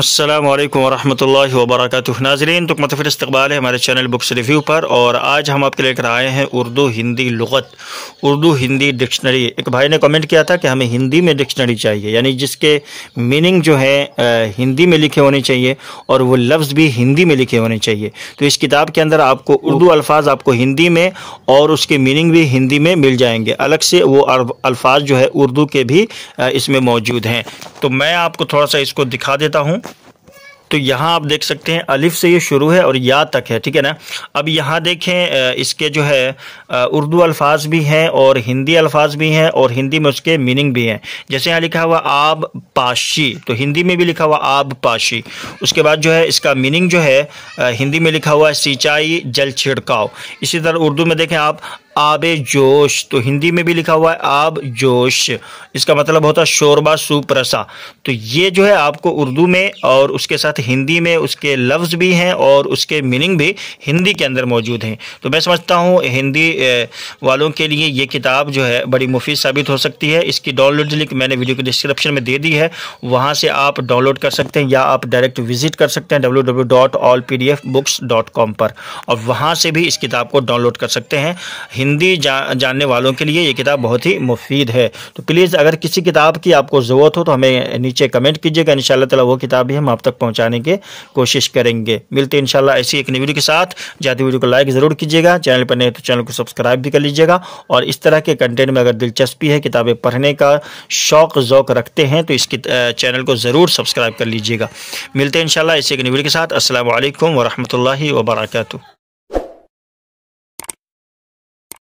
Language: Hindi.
अल्लाम वरहमल वबरक नाजरीन तो मतफिर इस्तबाल है हमारे चैनल बुक्स रिव्यू पर और आज हम आपके लेकर आए हैं उर्दू हिंदी लुगत उर्दू हिंदी डिक्शनरी एक भाई ने कमेंट किया था कि हमें हिंदी में डिक्शनरी चाहिए यानी जिसके मीनिंग जो है हिंदी में लिखे होने चाहिए और वो लफ्ज़ भी हिंदी में लिखे होने चाहिए तो इस किताब के अंदर आपको उर्दू अल्फाज आपको हिंदी में और उसके मीनिंग भी हिंदी में मिल जाएंगे अलग से वो अल्फाज जो है उर्दू के भी इसमें मौजूद हैं तो मैं आपको थोड़ा सा इसको दिखा देता हूँ तो यहाँ आप देख सकते हैं अलिफ से ये शुरू है और या तक है ठीक है ना अब यहाँ देखें इसके जो है उर्दू अल्फाज भी हैं और हिंदी अल्फाज भी हैं और हिंदी में उसके मीनिंग भी हैं जैसे यहाँ लिखा हुआ आब पाशी तो हिंदी में भी लिखा हुआ आब पाशी उसके बाद जो है इसका मीनिंग जो है हिंदी में लिखा हुआ है सिंचाई जल छिड़काव इसी तरह उर्दू में देखें आप आब जोश तो हिंदी में भी लिखा हुआ है आब जोश इसका मतलब होता है शोरबा सूप रसा तो ये जो है आपको उर्दू में और उसके साथ हिंदी में उसके लफ्ज़ भी हैं और उसके मीनिंग भी हिंदी के अंदर मौजूद हैं तो मैं समझता हूँ हिंदी वालों के लिए ये किताब जो है बड़ी मुफीद साबित हो सकती है इसकी डाउनलोड लिंक मैंने वीडियो के डिस्क्रिप्शन में दे दी है वहाँ से आप डाउनलोड कर सकते हैं या आप डायरेक्ट विजिट कर सकते हैं डब्ल्यू पर और वहाँ से भी इस किताब को डाउनलोड कर सकते हैं हिंदी जा, जानने वालों के लिए ये किताब बहुत ही मुफीद है तो प्लीज़ अगर किसी किताब की आपको ज़रूरत हो तो हमें नीचे कमेंट कीजिएगा इन तला वो किताब भी हम आप तक पहुँचाने की कोशिश करेंगे मिलते हैं इन ऐसी एक नई वीडियो के साथ जाती वीडियो को लाइक ज़रूर कीजिएगा चैनल पर नहीं तो चैनल को सब्सक्राइब भी कर लीजिएगा और इस तरह के कंटेंट में अगर दिलचस्पी है किताबें पढ़ने का शौक जौक़ रखते हैं तो इस चैनल को ज़रूर सब्सक्राइब कर लीजिएगा मिलते हैं इन ऐसी एक नई वीडियो के साथ असल वरहमल वर्का